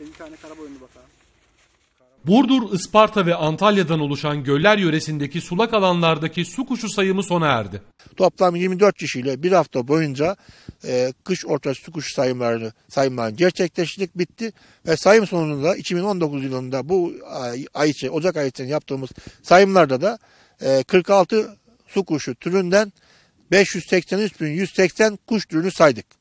Bir tane karaboyunlu bakalım. Burdur, Isparta ve Antalya'dan oluşan göller yöresindeki sulak alanlardaki su kuşu sayımı sona erdi. Toplam 24 kişiyle bir hafta boyunca e, kış ortası su kuşu sayımlarını sayımlarını gerçekleştirdik bitti ve sayım sonunda 2019 yılında bu e, ay, ay Ocak ayı için yaptığımız sayımlarda da e, 46 su kuşu türünden 583.180 kuş türünü saydık.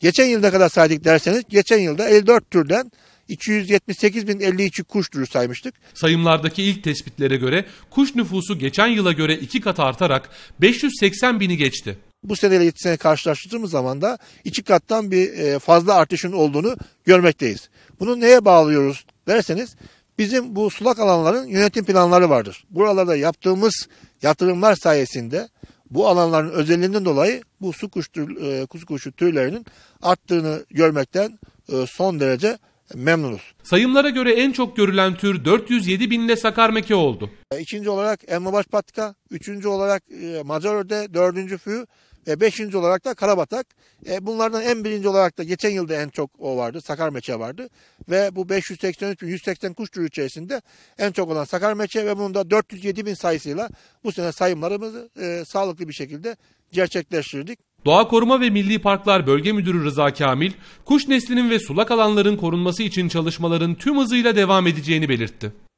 Geçen yılda kadar saydık derseniz geçen yılda 54 türden 278.052 kuş türü saymıştık. Sayımlardaki ilk tespitlere göre kuş nüfusu geçen yıla göre iki kat artarak 580 bini geçti. Bu seneyle geçen sene karşılaştırdığımız zaman da iki kattan bir e, fazla artışın olduğunu görmekteyiz. Bunu neye bağlıyoruz derseniz bizim bu sulak alanların yönetim planları vardır. Buralarda yaptığımız yatırımlar sayesinde bu alanların özelliğinden dolayı bu su kuş e, kuzu kuşu türlerinin arttığını görmekten e, son derece memnunuz. Sayımlara göre en çok görülen tür 407 binde sakarmeke oldu. E, ikinci olarak Elmabaş patika, üçüncü olarak e, Macar öde, dördüncü fü, ve beşinci olarak da Karabatak. E, bunlardan en birinci olarak da geçen yılda en çok o vardı. Sakarmeçe vardı. Ve bu 583 bin 180 kuş türü içerisinde en çok olan Sakarmeçe ve bunun da bin sayısıyla bu sene sayımlarımızı e, sağlıklı bir şekilde gerçekleştirdik. Doğa Koruma ve Milli Parklar Bölge Müdürü Rıza Kamil, kuş neslinin ve sulak alanların korunması için çalışmaların tüm hızıyla devam edeceğini belirtti.